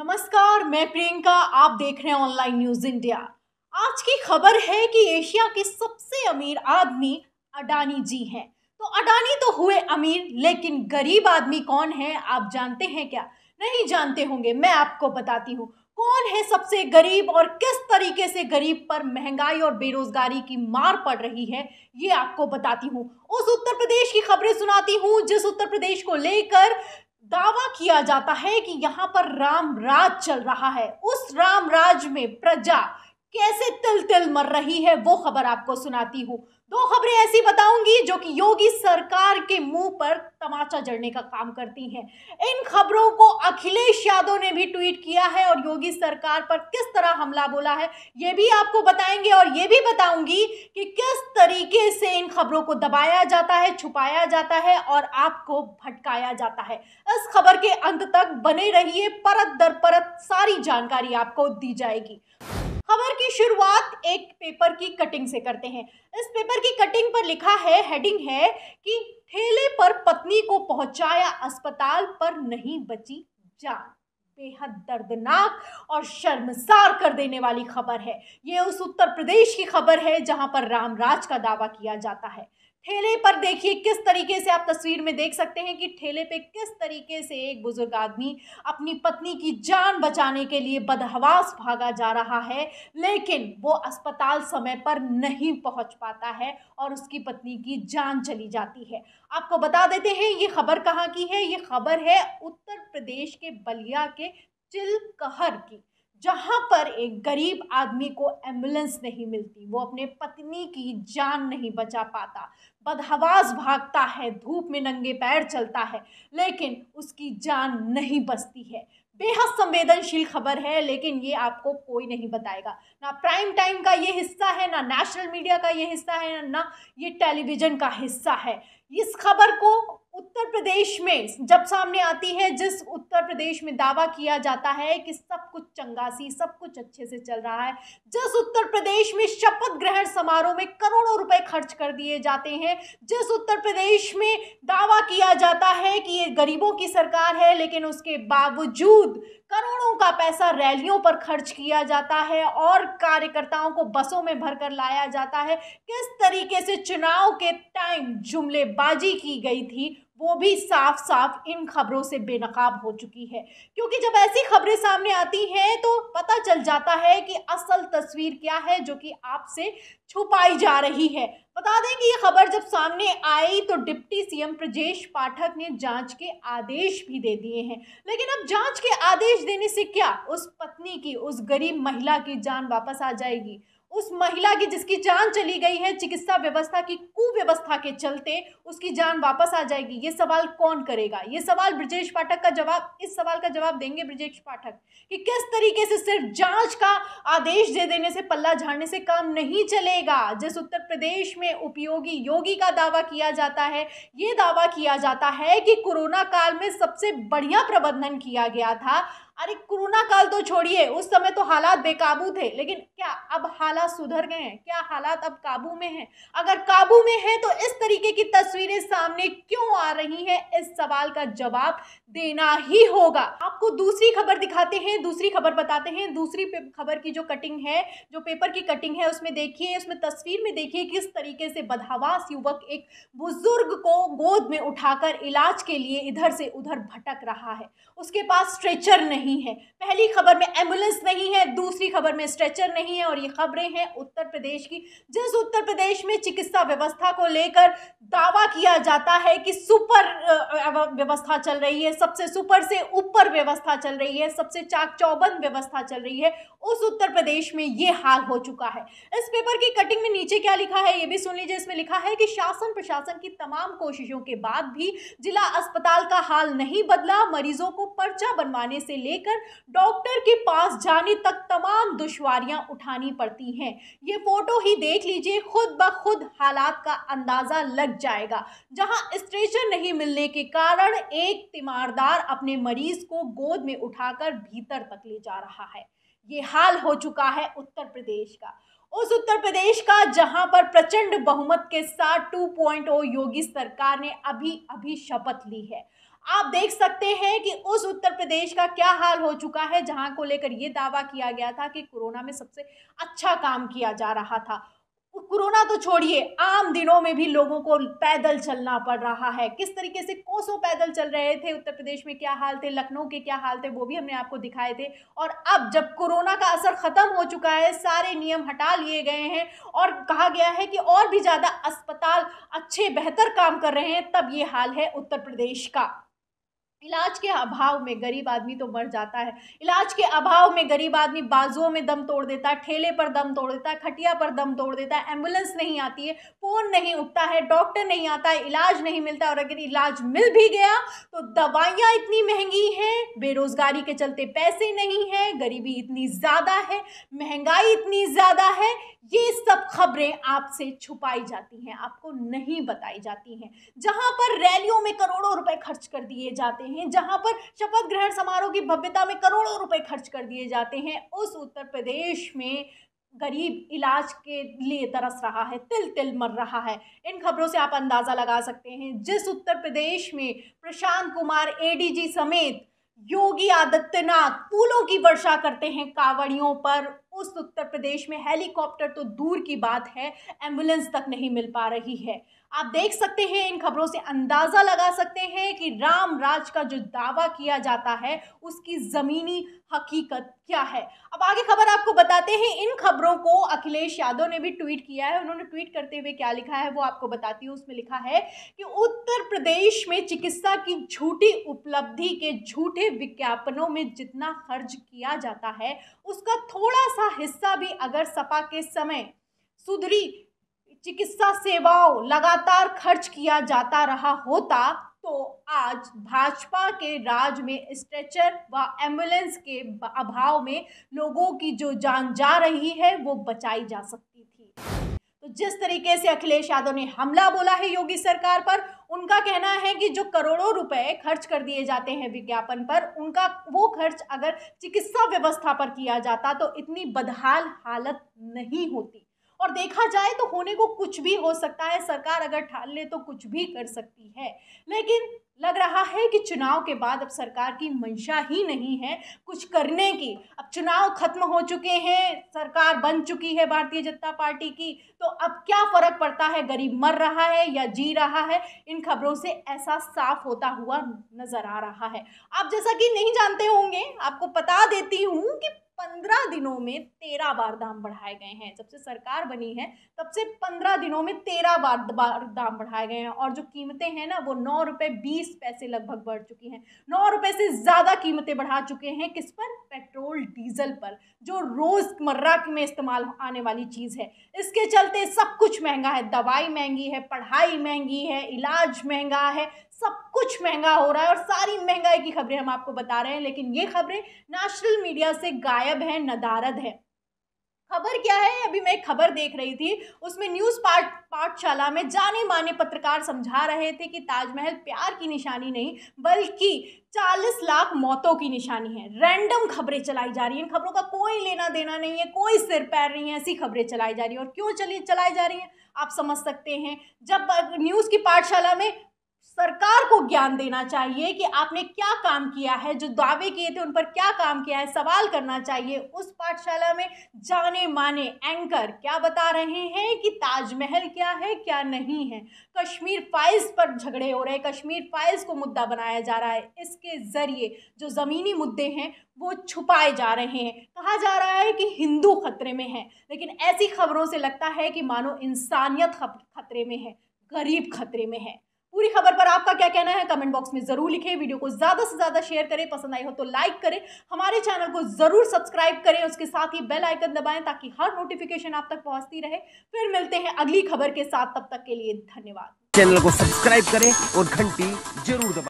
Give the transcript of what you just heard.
नमस्कार मैं प्रियंका आप देख रहे हैं ऑनलाइन न्यूज इंडिया आज की खबर है कि एशिया के सबसे अमीर आदमी अडानी जी हैं तो अडानी तो हुए अमीर लेकिन गरीब आदमी कौन है आप जानते हैं क्या नहीं जानते होंगे मैं आपको बताती हूँ कौन है सबसे गरीब और किस तरीके से गरीब पर महंगाई और बेरोजगारी की मार पड़ रही है ये आपको बताती हूँ उस उत्तर प्रदेश की खबरें सुनाती हूँ जिस उत्तर प्रदेश को लेकर दावा किया जाता है कि यहाँ पर राम राज चल रहा है उस राम राज में प्रजा कैसे तिल तिल मर रही है वो खबर आपको सुनाती हूँ दो खबरें ऐसी बताऊंगी जो कि योगी सरकार के मुंह पर तमाचा जड़ने का काम करती हैं इन खबरों को अखिलेश यादव ने भी ट्वीट किया है और योगी सरकार पर किस तरह हमला बोला है ये भी आपको बताएंगे और ये भी बताऊंगी कि किस तरीके से इन खबरों को दबाया जाता है छुपाया जाता है और आपको भटकाया जाता है इस खबर के अंत तक बने रहिए परत दर परत सारी जानकारी आपको दी जाएगी खबर की शुरुआत एक पेपर की कटिंग से करते हैं इस पेपर की कटिंग पर लिखा है हेडिंग है कि ठेले पर पत्नी को पहुंचाया अस्पताल पर नहीं बची जान बेहद दर्दनाक और शर्मसार कर देने वाली खबर है ये उस उत्तर प्रदेश की खबर है जहां पर रामराज का दावा किया जाता है ठेले पर देखिए किस तरीके से आप तस्वीर में देख सकते हैं कि ठेले पे किस तरीके से एक बुज़ुर्ग आदमी अपनी पत्नी की जान बचाने के लिए बदहवास भागा जा रहा है लेकिन वो अस्पताल समय पर नहीं पहुंच पाता है और उसकी पत्नी की जान चली जाती है आपको बता देते हैं ये खबर कहाँ की है ये खबर है उत्तर प्रदेश के बलिया के चिलकहर की जहाँ पर एक गरीब आदमी को एम्बुलेंस नहीं मिलती वो अपने पत्नी की जान नहीं बचा पाता बदहवास भागता है धूप में नंगे पैर चलता है लेकिन उसकी जान नहीं बचती है बेहद संवेदनशील खबर है लेकिन ये आपको कोई नहीं बताएगा ना प्राइम टाइम का ये हिस्सा है ना नेशनल मीडिया का ये हिस्सा है ना ये टेलीविज़न का हिस्सा है इस खबर को उत्तर प्रदेश में जब सामने आती है जिस उत्तर प्रदेश में दावा किया जाता है कि सब कुछ चंगा सी सब कुछ अच्छे से चल रहा है जिस उत्तर प्रदेश में शपथ ग्रहण समारोह में करोड़ों रुपए खर्च कर दिए जाते हैं जिस उत्तर प्रदेश में दावा किया जाता है कि ये गरीबों की सरकार है लेकिन उसके बावजूद करोड़ों का पैसा रैलियों पर खर्च किया जाता है और कार्यकर्ताओं को बसों में भरकर लाया जाता है किस तरीके से चुनाव के टाइम जुमलेबाजी की गई थी वो भी साफ साफ इन खबरों से बेनकाब हो चुकी है क्योंकि जब ऐसी खबरें सामने आती हैं तो पता चल जाता है कि असल तस्वीर क्या है जो कि आपसे छुपाई जा रही है बता दें कि ये खबर जब सामने आई तो डिप्टी सीएम प्रजेश पाठक ने जांच के आदेश भी दे दिए हैं लेकिन अब जांच के आदेश देने से क्या उस पत्नी की उस गरीब महिला की जान वापस आ जाएगी उस महिला की जिसकी जान चली गई है चिकित्सा व्यवस्था की कुव्यवस्था के चलते उसकी जान वापस आ जाएगी ये सवाल कौन करेगा ये सवाल ब्रजेश पाठक का जवाब इस सवाल का जवाब देंगे ब्रजेश पाठक कि किस तरीके से सिर्फ जांच का आदेश दे देने से पल्ला झाड़ने से काम नहीं चलेगा जिस उत्तर प्रदेश में उपयोगी योगी का दावा किया जाता है ये दावा किया जाता है कि कोरोना काल में सबसे बढ़िया प्रबंधन किया गया था अरे कोरोना काल तो छोड़िए उस समय तो हालात बेकाबू थे लेकिन क्या अब हालात सुधर गए हैं क्या हालात अब काबू में हैं अगर काबू में हैं तो इस तरीके की तस्वीरें सामने क्यों आ रही हैं इस सवाल का जवाब देना ही होगा आपको दूसरी खबर दिखाते हैं दूसरी खबर बताते हैं दूसरी खबर की जो कटिंग है जो पेपर की कटिंग है उसमें देखिए उसमें तस्वीर में देखिए किस तरीके से बदहावास युवक एक बुजुर्ग को गोद में उठाकर इलाज के लिए इधर से उधर भटक रहा है उसके पास स्ट्रेचर नहीं है पहली खबर में एम्बुलेंस नहीं है दूसरी खबर में स्ट्रेचर नहीं है और और ये खबरें हैं उत्तर प्रदेश की जिस उत्तर प्रदेश में चिकित्सा व्यवस्था को लेकर दावा किया जाता है कि सुपर व्यवस्था चल रही है सबसे सुपर से ऊपर व्यवस्था चल रही है सबसे चाक चौबंद व्यवस्था चल रही है उस उत्तर प्रदेश में ये हाल हो चुका है इस पेपर की कटिंग में नीचे क्या लिखा है ये भी सुन लीजिए इसमें लिखा है कि शासन प्रशासन की तमाम कोशिशों के बाद भी जिला अस्पताल का हाल नहीं बदला मरीजों को पर्चा बनवाने से लेकर डॉक्टर के पास जाने तक तमाम दुश्वारियां उठानी निकालनी पड़ती हैं ये फ़ोटो ही देख लीजिए खुद ब खुद हालात का अंदाज़ा लग जाएगा जहां स्ट्रेचर नहीं मिलने के कारण एक तीमारदार अपने मरीज़ को गोद में उठाकर भीतर तक ले जा रहा है ये हाल हो चुका है उत्तर प्रदेश का उस उत्तर प्रदेश का जहां पर प्रचंड बहुमत के साथ 2.0 योगी सरकार ने अभी अभी शपथ ली है आप देख सकते हैं कि उस उत्तर प्रदेश का क्या हाल हो चुका है जहां को लेकर ये दावा किया गया था कि कोरोना में सबसे अच्छा काम किया जा रहा था कोरोना तो छोड़िए आम दिनों में भी लोगों को पैदल चलना पड़ रहा है किस तरीके से कोसों पैदल चल रहे थे उत्तर प्रदेश में क्या हाल थे लखनऊ के क्या हाल थे वो भी हमने आपको दिखाए थे और अब जब कोरोना का असर ख़त्म हो चुका है सारे नियम हटा लिए गए हैं और कहा गया है कि और भी ज़्यादा अस्पताल अच्छे बेहतर काम कर रहे हैं तब ये हाल है उत्तर प्रदेश का इलाज के अभाव में गरीब आदमी तो मर जाता है इलाज के अभाव में गरीब आदमी बाजुओं में दम तोड़ देता है ठेले पर दम तोड़ देता है खटिया पर दम तोड़ देता है एम्बुलेंस नहीं आती है फ़ोन नहीं उठता है डॉक्टर नहीं आता है इलाज नहीं मिलता और अगर इलाज मिल भी गया तो दवाइयाँ इतनी महंगी हैं बेरोज़गारी के चलते पैसे नहीं हैं गरीबी इतनी ज़्यादा है महंगाई इतनी ज़्यादा है ये सब खबरें आपसे छुपाई जाती हैं आपको नहीं बताई जाती हैं जहाँ पर रैलियों में करोड़ों रुपए खर्च कर दिए जाते हैं जहां पर शपथ ग्रहण समारोह की भव्यता में करोड़ों रुपए खर्च कर दिए जाते हैं उस उत्तर प्रदेश में गरीब इलाज के लिए तरस रहा है तिल तिल मर रहा है इन खबरों से आप अंदाज़ा लगा सकते हैं जिस उत्तर प्रदेश में प्रशांत कुमार एडीजी समेत योगी आदित्यनाथ फूलों की वर्षा करते हैं कावड़ियों पर उस उत्तर प्रदेश में हेलीकॉप्टर तो दूर की बात है एम्बुलेंस तक नहीं मिल पा रही है आप देख सकते हैं इन खबरों से अंदाज़ा लगा सकते हैं कि राम राज का जो दावा किया जाता है उसकी ज़मीनी हकीकत क्या है अब आगे खबर आपको बताते हैं इन खबरों को अखिलेश यादव ने भी ट्वीट किया है उन्होंने ट्वीट करते हुए क्या लिखा है वो आपको बताती हूँ उसमें लिखा है कि उत्तर प्रदेश में चिकित्सा की झूठी उपलब्धि के झूठे विज्ञापनों में जितना खर्च किया जाता है उसका थोड़ा सा हिस्सा भी अगर सपा के समय सुधरी चिकित्सा सेवाओं लगातार खर्च किया जाता रहा होता तो आज भाजपा के राज में स्ट्रेचर व एम्बुलेंस के अभाव में लोगों की जो जान जा रही है वो बचाई जा सकती थी तो जिस तरीके से अखिलेश यादव ने हमला बोला है योगी सरकार पर उनका कहना है कि जो करोड़ों रुपए खर्च कर दिए जाते हैं विज्ञापन पर उनका वो खर्च अगर चिकित्सा व्यवस्था पर किया जाता तो इतनी बदहाल हालत नहीं होती और देखा जाए तो होने को कुछ भी हो सकता है सरकार अगर ठान ले तो कुछ भी कर सकती है लेकिन लग रहा है कि चुनाव के बाद अब सरकार की मंशा ही नहीं है कुछ करने की अब चुनाव खत्म हो चुके हैं सरकार बन चुकी है भारतीय जनता पार्टी की तो अब क्या फ़र्क पड़ता है गरीब मर रहा है या जी रहा है इन खबरों से ऐसा साफ होता हुआ नज़र आ रहा है आप जैसा कि नहीं जानते होंगे आपको बता देती हूँ कि पंद्रह दिनों में तेरह बार दाम बढ़ाए गए हैं जब से सरकार बनी है तब से पंद्रह दिनों में तेरह बार बार दाम बढ़ाए गए हैं और जो कीमतें हैं ना वो नौ रुपये बीस पैसे लगभग बढ़ चुकी हैं नौ रुपये से ज़्यादा कीमतें बढ़ा चुके हैं किस पर पेट्रोल डीजल पर जो रोज़मर्रा में इस्तेमाल आने वाली चीज़ है इसके चलते सब कुछ महंगा है दवाई महंगी है पढ़ाई महंगी है इलाज महंगा है सब कुछ महंगा हो रहा है और सारी महंगाई की खबरें हम आपको बता रहे हैं लेकिन ये खबरें नेशनल मीडिया से गायब है नदारद है खबर क्या है अभी मैं एक खबर देख रही थी उसमें न्यूज़ पार्ट पाठशाला में जाने माने पत्रकार समझा रहे थे कि ताजमहल प्यार की निशानी नहीं बल्कि 40 लाख मौतों की निशानी है रैंडम खबरें चलाई जा रही हैं इन खबरों का कोई लेना देना नहीं है कोई सिर पैर नहीं है ऐसी खबरें चलाई जा रही हैं और क्यों चली चलाई जा रही हैं आप समझ सकते हैं जब न्यूज़ की पाठशाला में सरकार को ज्ञान देना चाहिए कि आपने क्या काम किया है जो दावे किए थे उन पर क्या काम किया है सवाल करना चाहिए उस पाठशाला में जाने माने एंकर क्या बता रहे हैं कि ताजमहल क्या है क्या नहीं है कश्मीर फाइल्स पर झगड़े हो रहे हैं कश्मीर फाइल्स को मुद्दा बनाया जा रहा है इसके ज़रिए जो ज़मीनी मुद्दे हैं वो छुपाए जा रहे हैं कहा जा रहा है कि हिंदू खतरे में है लेकिन ऐसी खबरों से लगता है कि मानो इंसानियत खतरे में है गरीब खतरे में है पूरी खबर पर आपका क्या कहना है कमेंट बॉक्स में जरूर लिखें वीडियो को ज्यादा से ज्यादा शेयर करें पसंद आई हो तो लाइक करें हमारे चैनल को जरूर सब्सक्राइब करें उसके साथ ही बेल आइकन दबाएं ताकि हर नोटिफिकेशन आप तक पहुंचती रहे फिर मिलते हैं अगली खबर के साथ तब तक के लिए धन्यवाद चैनल को सब्सक्राइब करें और घंटी जरूर दबाए